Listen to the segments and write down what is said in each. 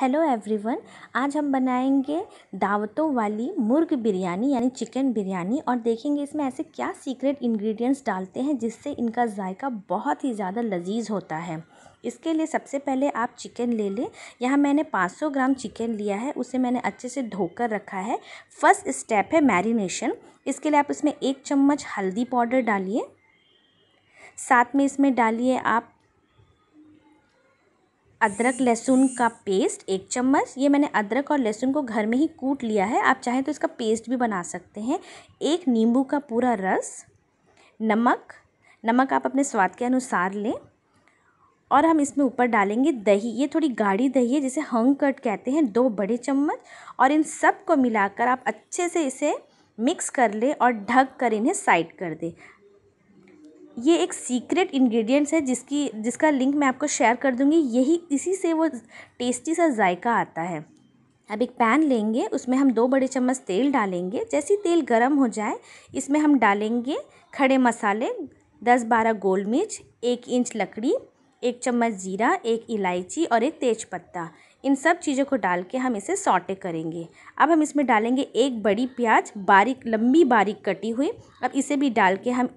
hello everyone आज हम बनाएंगे दावतों वाली मुर्ग बिरयानी यानी चिकन बिरयानी और देखेंगे इसमें ऐसे क्या सीक्रेट इंग्रेडिएंट्स डालते हैं जिससे इनका जायका बहुत ही ज़्यादा लजीज होता है इसके लिए सबसे पहले आप चिकन ले लें यहाँ मैंने 500 ग्राम चिकन लिया है उसे मैंने अच्छे से धोकर रखा है फर्स्ट स्टेप है मैरिनेशन इसके लिए आप इसमें एक चम्मच हल्दी पाउडर डालिए साथ में इसमें डालिए आप अदरक लहसुन का पेस्ट एक चम्मच ये मैंने अदरक और लहसुन को घर में ही कूट लिया है आप चाहें तो इसका पेस्ट भी बना सकते हैं एक नींबू का पूरा रस नमक नमक आप अपने स्वाद के अनुसार लें और हम इसमें ऊपर डालेंगे दही ये थोड़ी गाढ़ी दही है जिसे हंग कट कहते हैं दो बड़े चम्मच और इन सब को मिलाकर आप अच्छे से इसे मिक्स कर लें और ढक कर इन्हें साइड कर दें ये एक सीक्रेट इंग्रेडिएंट्स है जिसकी जिसका लिंक मैं आपको शेयर कर दूंगी यही इसी से वो टेस्टी सा जायका आता है अब एक पैन लेंगे उसमें हम दो बड़े चम्मच तेल डालेंगे जैसे तेल गर्म हो जाए इसमें हम डालेंगे खड़े मसाले दस बारह गोल मिर्च एक इंच लकड़ी एक चम्मच जीरा एक इलायची और एक तेज़पत्ता इन सब चीज़ों को डाल के हम इसे सॉटे करेंगे अब हम इसमें डालेंगे एक बड़ी प्याज बारीक लंबी बारीक कटी हुई अब इसे भी डाल के हम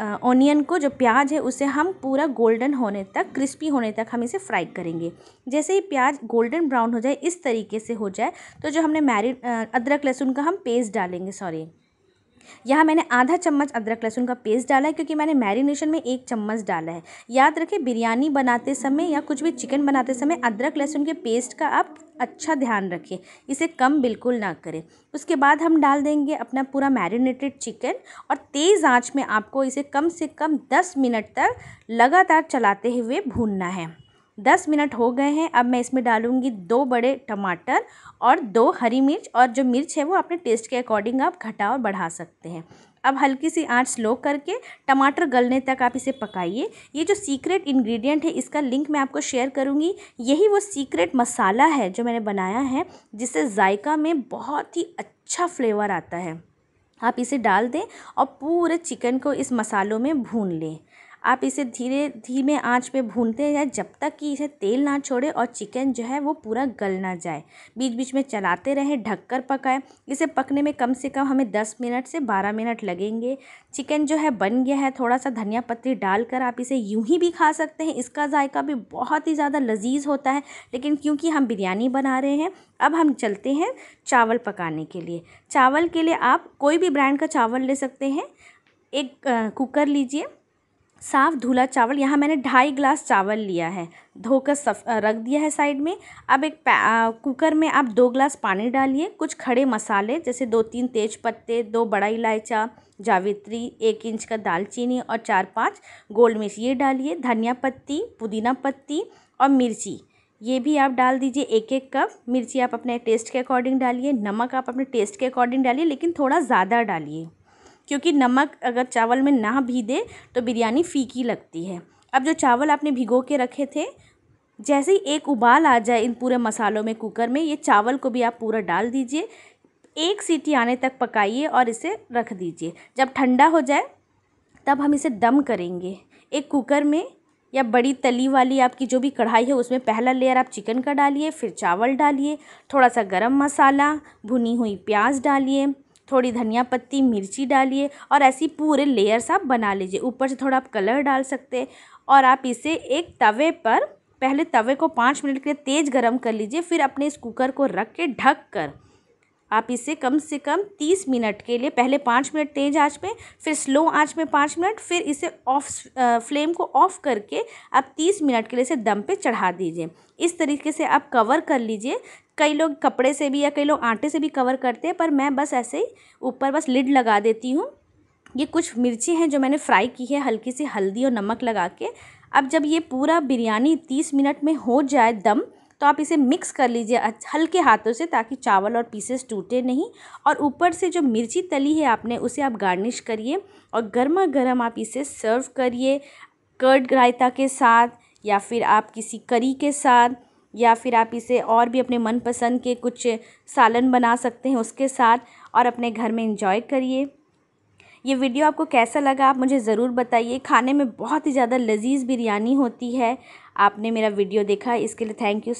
ऑनियन को जो प्याज है उसे हम पूरा गोल्डन होने तक क्रिस्पी होने तक हम इसे फ्राई करेंगे जैसे ही प्याज गोल्डन ब्राउन हो जाए इस तरीके से हो जाए तो जो हमने मैरिड अदरक लहसुन का हम पेस्ट डालेंगे सॉरी यहाँ मैंने आधा चम्मच अदरक लहसुन का पेस्ट डाला है क्योंकि मैंने मैरिनेशन में एक चम्मच डाला है याद रखें बिरयानी बनाते समय या कुछ भी चिकन बनाते समय अदरक लहसुन के पेस्ट का आप अच्छा ध्यान रखें इसे कम बिल्कुल ना करें उसके बाद हम डाल देंगे अपना पूरा मैरिनेटेड चिकन और तेज़ आँच में आपको इसे कम से कम दस मिनट तक लगातार चलाते हुए भूनना है दस मिनट हो गए हैं अब मैं इसमें डालूँगी दो बड़े टमाटर और दो हरी मिर्च और जो मिर्च है वो अपने टेस्ट के अकॉर्डिंग आप घटा और बढ़ा सकते हैं अब हल्की सी आंच स्लो करके टमाटर गलने तक आप इसे पकाइए ये जो सीक्रेट इंग्रेडिएंट है इसका लिंक मैं आपको शेयर करूँगी यही वो सीक्रेट मसाला है जो मैंने बनाया है जिससे जायका में बहुत ही अच्छा फ्लेवर आता है आप इसे डाल दें और पूरे चिकन को इस मसालों में भून लें आप इसे धीरे धीमे आँच पे भूनते जाए जब तक कि इसे तेल ना छोड़े और चिकन जो है वो पूरा गल ना जाए बीच बीच में चलाते रहें ढक कर पकाए इसे पकने में कम से कम हमें दस मिनट से बारह मिनट लगेंगे चिकन जो है बन गया है थोड़ा सा धनिया पत्ती डाल कर आप इसे यूँ ही भी खा सकते हैं इसका जायका भी बहुत ही ज़्यादा लजीज होता है लेकिन क्योंकि हम बिरयानी बना रहे हैं अब हम चलते हैं चावल पकाने के लिए चावल के लिए आप कोई भी ब्रांड का चावल ले सकते हैं एक कुकर लीजिए साफ़ धुला चावल यहाँ मैंने ढाई ग्लास चावल लिया है धोकर सफ रख दिया है साइड में अब एक कुकर में आप दो ग्लास पानी डालिए कुछ खड़े मसाले जैसे दो तीन तेज पत्ते दो बड़ा इलायचा जावित्री एक इंच का दालचीनी और चार पांच गोल मिर्च ये डालिए धनिया पत्ती पुदीना पत्ती और मिर्ची ये भी आप डाल दीजिए एक एक कप मिर्ची आप अपने टेस्ट के अकॉर्डिंग डालिए नमक आप अपने टेस्ट के अकॉर्डिंग डालिए लेकिन थोड़ा ज़्यादा डालिए क्योंकि नमक अगर चावल में ना भी दे तो बिरयानी फीकी लगती है अब जो चावल आपने भिगो के रखे थे जैसे ही एक उबाल आ जाए इन पूरे मसालों में कुकर में ये चावल को भी आप पूरा डाल दीजिए एक सीटी आने तक पकाइए और इसे रख दीजिए जब ठंडा हो जाए तब हम इसे दम करेंगे एक कुकर में या बड़ी तली वाली आपकी जो भी कढ़ाई है उसमें पहला लेयर आप चिकन का डालिए फिर चावल डालिए थोड़ा सा गरम मसाला भुनी हुई प्याज डालिए थोड़ी धनिया पत्ती मिर्ची डालिए और ऐसी पूरे लेयर्स आप बना लीजिए ऊपर से थोड़ा आप कलर डाल सकते हैं और आप इसे एक तवे पर पहले तवे को पाँच मिनट के लिए तेज़ गरम कर लीजिए फिर अपने इस कुकर को रख के ढक कर आप इसे कम से कम तीस मिनट के लिए पहले पाँच मिनट तेज़ आँच पे फिर स्लो आँच में पाँच मिनट फिर इसे ऑफ फ्लेम को ऑफ़ करके आप तीस मिनट के लिए इसे दम पे चढ़ा दीजिए इस तरीके से आप कवर कर लीजिए कई लोग कपड़े से भी या कई लोग आटे से भी कवर करते हैं पर मैं बस ऐसे ही ऊपर बस लिड लगा देती हूँ ये कुछ मिर्ची हैं जो मैंने फ्राई की है हल्की सी हल्दी और नमक लगा के अब जब ये पूरा बिरयानी तीस मिनट में हो जाए दम तो आप इसे मिक्स कर लीजिए हल्के हाथों से ताकि चावल और पीसेस टूटे नहीं और ऊपर से जो मिर्ची तली है आपने उसे आप गार्निश करिए और गर्मा गर्म आप इसे सर्व करिए कर्ड रायता के साथ या फिर आप किसी करी के साथ या फिर आप इसे और भी अपने मनपसंद के कुछ सालन बना सकते हैं उसके साथ और अपने घर में इंजॉय करिए ये वीडियो आपको कैसा लगा आप मुझे ज़रूर बताइए खाने में बहुत ही ज़्यादा लजीज बिरयानी होती है आपने मेरा वीडियो देखा इसके लिए थैंक यू